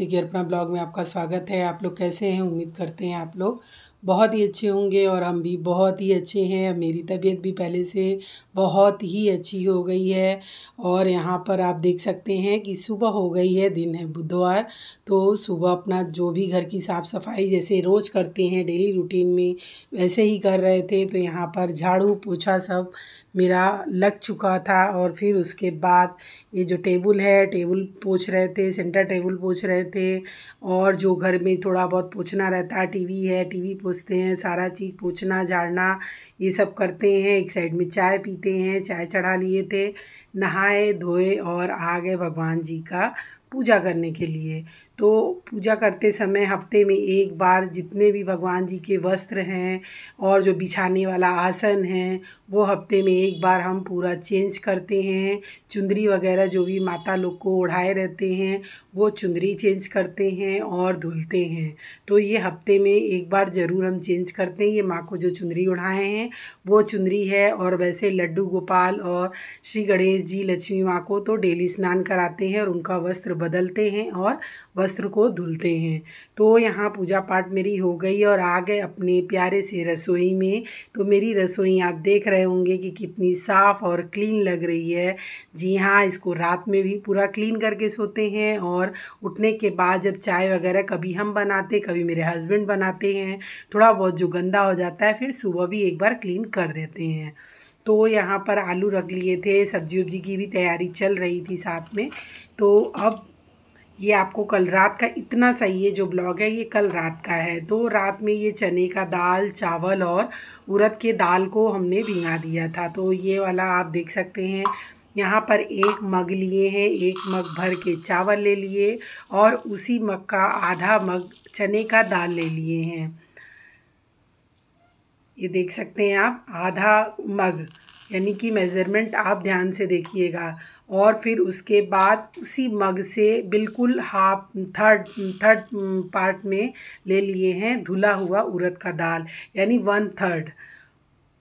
मासी अपना ब्लॉग में आपका स्वागत है आप लोग कैसे हैं उम्मीद करते हैं आप लोग बहुत ही अच्छे होंगे और हम भी बहुत ही अच्छे हैं मेरी तबीयत भी पहले से बहुत ही अच्छी हो गई है और यहाँ पर आप देख सकते हैं कि सुबह हो गई है दिन है बुधवार तो सुबह अपना जो भी घर की साफ़ सफाई जैसे रोज़ करते हैं डेली रूटीन में वैसे ही कर रहे थे तो यहाँ पर झाड़ू पोछा सब मेरा लग चुका था और फिर उसके बाद ये जो टेबल है टेबल पोछ रहे थे सेंटर टेबल पोछ रहे थे और जो घर में थोड़ा बहुत पोछना रहता है टी है टी पोछ पूछते हैं सारा चीज़ पूछना झाड़ना ये सब करते हैं एक साइड में चाय पीते हैं चाय चढ़ा लिए थे नहाए धोए और आ गए भगवान जी का पूजा करने के लिए तो पूजा करते समय हफ्ते में एक बार जितने भी भगवान जी के वस्त्र हैं और जो बिछाने वाला आसन है वो हफ्ते में एक बार हम पूरा चेंज करते हैं चुंदरी वगैरह जो भी माता लोग को ओढ़ाए रहते हैं वो चुंदरी चेंज करते हैं और धुलते हैं तो ये हफ्ते में एक बार ज़रूर हम चेंज करते हैं ये माँ को जो चुंदरी ओढ़ाए हैं वो चुंदरी है और वैसे लड्डू गोपाल और श्री गणेश जी लक्ष्मी माँ को तो डेली स्नान कराते हैं और उनका वस्त्र बदलते हैं और वस्त्र वस्त्र को धुलते हैं तो यहाँ पूजा पाठ मेरी हो गई और आ गए अपने प्यारे से रसोई में तो मेरी रसोई आप देख रहे होंगे कि कितनी साफ़ और क्लीन लग रही है जी हाँ इसको रात में भी पूरा क्लीन करके सोते हैं और उठने के बाद जब चाय वगैरह कभी हम बनाते कभी मेरे हस्बैंड बनाते हैं थोड़ा बहुत जो गंदा हो जाता है फिर सुबह भी एक बार क्लीन कर देते हैं तो यहाँ पर आलू रख लिए थे सब्जी उब्जी की भी तैयारी चल रही थी साथ में तो अब ये आपको कल रात का इतना सही है जो ब्लॉग है ये कल रात का है तो रात में ये चने का दाल चावल और उड़द के दाल को हमने भिंगा दिया था तो ये वाला आप देख सकते हैं यहाँ पर एक मग लिए हैं एक मग भर के चावल ले लिए और उसी मग का आधा मग चने का दाल ले लिए हैं ये देख सकते हैं आप आधा मग यानी कि मेज़रमेंट आप ध्यान से देखिएगा और फिर उसके बाद उसी मग से बिल्कुल हाफ थर्ड थर्ड पार्ट में ले लिए हैं धुला हुआ उड़द का दाल यानी वन थर्ड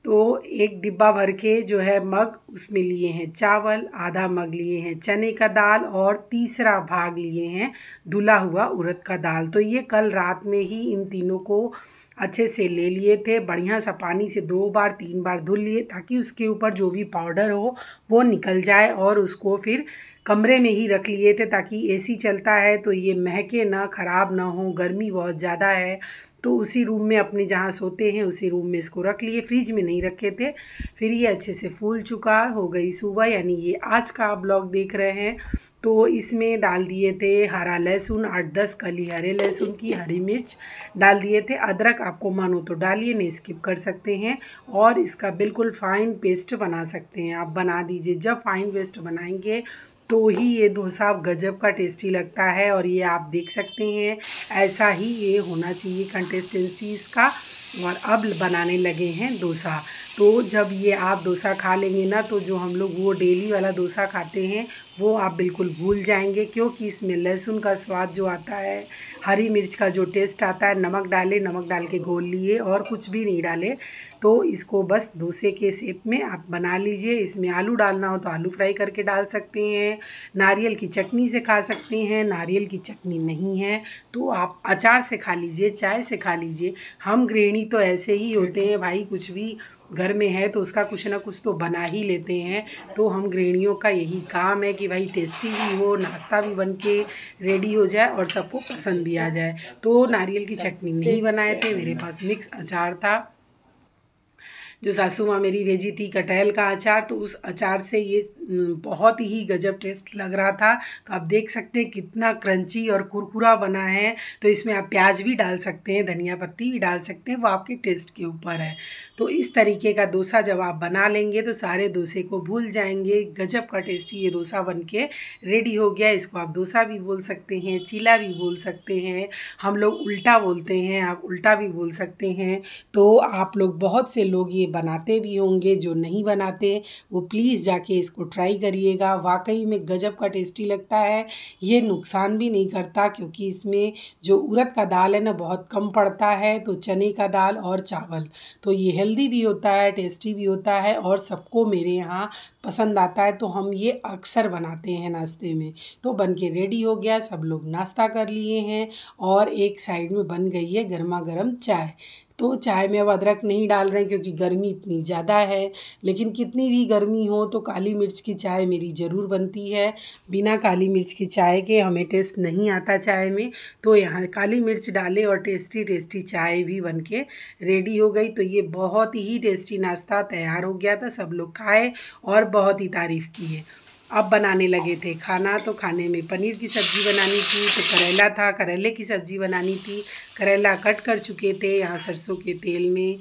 तो एक डिब्बा भर के जो है मग उसमें लिए हैं चावल आधा मग लिए हैं चने का दाल और तीसरा भाग लिए हैं धुला हुआ उड़द का दाल तो ये कल रात में ही इन तीनों को अच्छे से ले लिए थे बढ़िया सा पानी से दो बार तीन बार धुल लिए ताकि उसके ऊपर जो भी पाउडर हो वो निकल जाए और उसको फिर कमरे में ही रख लिए थे ताकि एसी चलता है तो ये महके ना ख़राब ना हो गर्मी बहुत ज़्यादा है तो उसी रूम में अपने जहाँ सोते हैं उसी रूम में इसको रख लिए फ्रिज में नहीं रखे थे फिर ये अच्छे से फूल चुका हो गई सुबह यानी ये आज का आप ब्लॉग देख रहे हैं तो इसमें डाल दिए थे हरा लहसुन आठ दस कली हरे लहसुन की हरी मिर्च डाल दिए थे अदरक आपको मानो तो डालिए नहीं स्किप कर सकते हैं और इसका बिल्कुल फ़ाइन पेस्ट बना सकते हैं आप बना दीजिए जब फ़ाइन पेस्ट बनाएंगे तो ही ये डोसा गजब का टेस्टी लगता है और ये आप देख सकते हैं ऐसा ही ये होना चाहिए कंटेस्टेंसी इसका और अब बनाने लगे हैं डोसा तो जब ये आप डोसा खा लेंगे ना तो जो हम लोग वो डेली वाला डोसा खाते हैं वो आप बिल्कुल भूल जाएंगे क्योंकि इसमें लहसुन का स्वाद जो आता है हरी मिर्च का जो टेस्ट आता है नमक डाले नमक डाल के घोल लिए और कुछ भी नहीं डाले तो इसको बस डोसे के शेप में आप बना लीजिए इसमें आलू डालना हो तो आलू फ्राई करके डाल सकते हैं नारियल की चटनी से खा सकते हैं नारियल की चटनी नहीं है तो आप अचार से खा लीजिए चाय से खा लीजिए हम गृहिणी तो ऐसे ही होते हैं भाई कुछ भी घर में है तो उसका कुछ ना कुछ तो बना ही लेते हैं तो हम गृहणियों का यही काम है कि भाई टेस्टी भी हो नाश्ता भी बन के रेडी हो जाए और सबको पसंद भी आ जाए तो नारियल की चटनी नहीं बनाए थे मेरे पास मिक्स अचार था जो सासू माँ मेरी भेजी थी कटहल का अचार तो उस अचार से ये बहुत ही गजब टेस्ट लग रहा था तो आप देख सकते हैं कितना क्रंची और कुरकुरा बना है तो इसमें आप प्याज भी डाल सकते हैं धनिया पत्ती भी डाल सकते हैं वो आपके टेस्ट के ऊपर है तो इस तरीके का डोसा जब आप बना लेंगे तो सारे डोसे को भूल जाएंगे गजब का टेस्टी ये डोसा बन के रेडी हो गया इसको आप डोसा भी बोल सकते हैं चीला भी बोल सकते हैं हम लोग उल्टा बोलते हैं आप उल्टा भी बोल सकते हैं तो आप लोग बहुत से लोग ये बनाते भी होंगे जो नहीं बनाते वो प्लीज़ जाके इसको ट्राई करिएगा वाकई में गजब का टेस्टी लगता है ये नुकसान भी नहीं करता क्योंकि इसमें जो उड़द का दाल है ना बहुत कम पड़ता है तो चने का दाल और चावल तो ये हेल्दी भी होता है टेस्टी भी होता है और सबको मेरे यहाँ पसंद आता है तो हम ये अक्सर बनाते हैं नाश्ते में तो बन के रेडी हो गया सब लोग नाश्ता कर लिए हैं और एक साइड में बन गई है गर्मा गर्म चाय तो चाय में अब अदरक नहीं डाल रहे हैं क्योंकि गर्मी इतनी ज़्यादा है लेकिन कितनी भी गर्मी हो तो काली मिर्च की चाय मेरी ज़रूर बनती है बिना काली मिर्च की चाय के हमें टेस्ट नहीं आता चाय में तो यहाँ काली मिर्च डाले और टेस्टी टेस्टी चाय भी बन के रेडी हो गई तो ये बहुत ही टेस्टी नाश्ता तैयार हो गया था सब लोग खाए और बहुत ही तारीफ़ की है अब बनाने लगे थे खाना तो खाने में पनीर की सब्ज़ी बनानी थी तो करेला था करेले की सब्ज़ी बनानी थी करेला कट कर चुके थे यहाँ सरसों के तेल में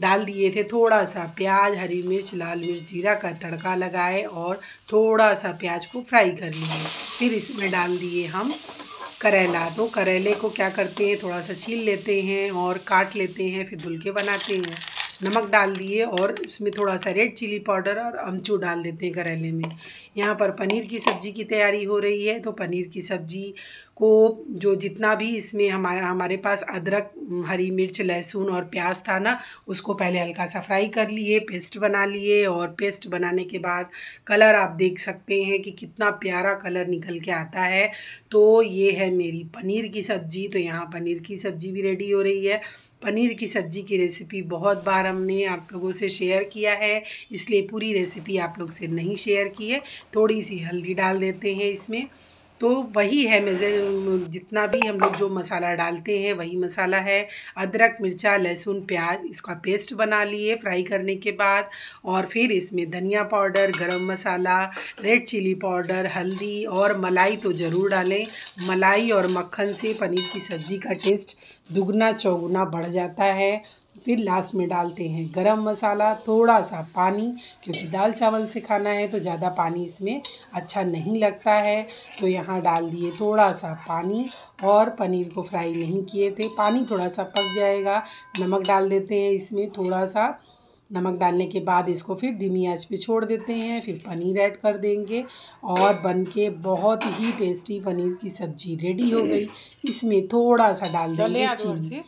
डाल दिए थे थोड़ा सा प्याज हरी मिर्च लाल मिर्च जीरा का तड़का लगाए और थोड़ा सा प्याज को फ्राई कर लिए फिर इसमें डाल दिए हम करेला तो करेले को क्या करते हैं थोड़ा सा छील लेते हैं और काट लेते हैं फिर धुल के बनाते हैं नमक डाल दिए और उसमें थोड़ा सा रेड चिली पाउडर और अमचूर डाल देते हैं करेले में यहाँ पर पनीर की सब्ज़ी की तैयारी हो रही है तो पनीर की सब्ज़ी को जो जितना भी इसमें हमारा हमारे पास अदरक हरी मिर्च लहसुन और प्याज था ना उसको पहले हल्का सा फ्राई कर लिए पेस्ट बना लिए और पेस्ट बनाने के बाद कलर आप देख सकते हैं कि कितना प्यारा कलर निकल के आता है तो ये है मेरी पनीर की सब्ज़ी तो यहाँ पनीर की सब्ज़ी भी रेडी हो रही है पनीर की सब्ज़ी की रेसिपी बहुत बार हमने आप लोगों से शेयर किया है इसलिए पूरी रेसिपी आप लोग से नहीं शेयर की है थोड़ी सी हल्दी डाल देते हैं इसमें तो वही है मेज़े जितना भी हम लोग जो मसाला डालते हैं वही मसाला है अदरक मिर्चा लहसुन प्याज इसका पेस्ट बना लिए फ्राई करने के बाद और फिर इसमें धनिया पाउडर गरम मसाला रेड चिली पाउडर हल्दी और मलाई तो ज़रूर डालें मलाई और मक्खन से पनीर की सब्ज़ी का टेस्ट दुगना चौगुना बढ़ जाता है फिर लास्ट में डालते हैं गरम मसाला थोड़ा सा पानी क्योंकि दाल चावल से खाना है तो ज़्यादा पानी इसमें अच्छा नहीं लगता है तो यहाँ डाल दिए थोड़ा सा पानी और पनीर को फ्राई नहीं किए थे पानी थोड़ा सा पक जाएगा नमक डाल देते हैं इसमें थोड़ा सा नमक डालने के बाद इसको फिर धीमी आंच पे छोड़ देते हैं फिर पनीर ऐड कर देंगे और बन के बहुत ही टेस्टी पनीर की सब्जी रेडी हो गई इसमें थोड़ा सा डाल देंगे चीनी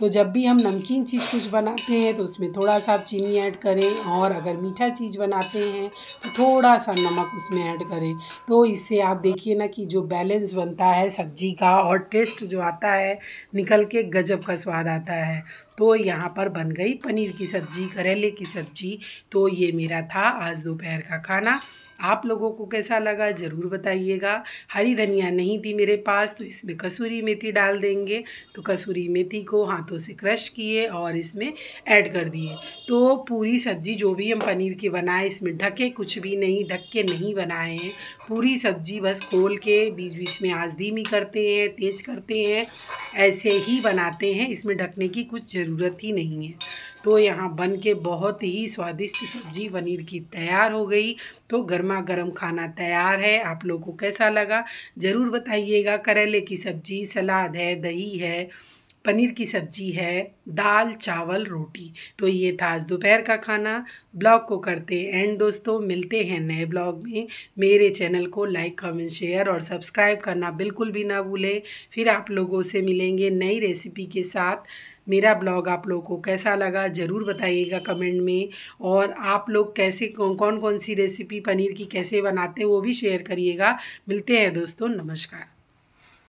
तो जब भी हम नमकीन चीज़ कुछ बनाते हैं तो उसमें थोड़ा सा आप चीनी ऐड करें और अगर मीठा चीज़ बनाते हैं तो थोड़ा सा नमक उसमें ऐड करें तो इससे आप देखिए ना कि जो बैलेंस बनता है सब्जी का और टेस्ट जो आता है निकल के गजब का स्वाद आता है तो यहाँ पर बन गई पनीर की सब्ज़ी करेले की सब्ज़ी तो ये मेरा था आज दोपहर का खाना आप लोगों को कैसा लगा ज़रूर बताइएगा हरी धनिया नहीं थी मेरे पास तो इसमें कसूरी मेथी डाल देंगे तो कसूरी मेथी को हाथों से क्रश किए और इसमें ऐड कर दिए तो पूरी सब्ज़ी जो भी हम पनीर की बनाए इसमें ढके कुछ भी नहीं ढक के नहीं बनाए हैं पूरी सब्ज़ी बस खोल के बीच बीच में आज धीमी करते हैं तेज़ करते हैं ऐसे ही बनाते हैं इसमें ढकने की कुछ ज़रूरत ही नहीं है तो यहाँ बन के बहुत ही स्वादिष्ट सब्जी पनीर की तैयार हो गई तो गर्मा गर्म खाना तैयार है आप लोगों को कैसा लगा ज़रूर बताइएगा करेले की सब्जी सलाद है दही है पनीर की सब्जी है दाल चावल रोटी तो ये था आज दोपहर का खाना ब्लॉग को करते हैं एंड दोस्तों मिलते हैं नए ब्लॉग में मेरे चैनल को लाइक कमेंट शेयर और सब्सक्राइब करना बिल्कुल भी ना भूलें फिर आप लोगों से मिलेंगे नई रेसिपी के साथ मेरा ब्लॉग आप लोगों को कैसा लगा ज़रूर बताइएगा कमेंट में और आप लोग कैसे कौन कौन सी रेसिपी पनीर की कैसे बनाते हैं वो भी शेयर करिएगा मिलते हैं दोस्तों नमस्कार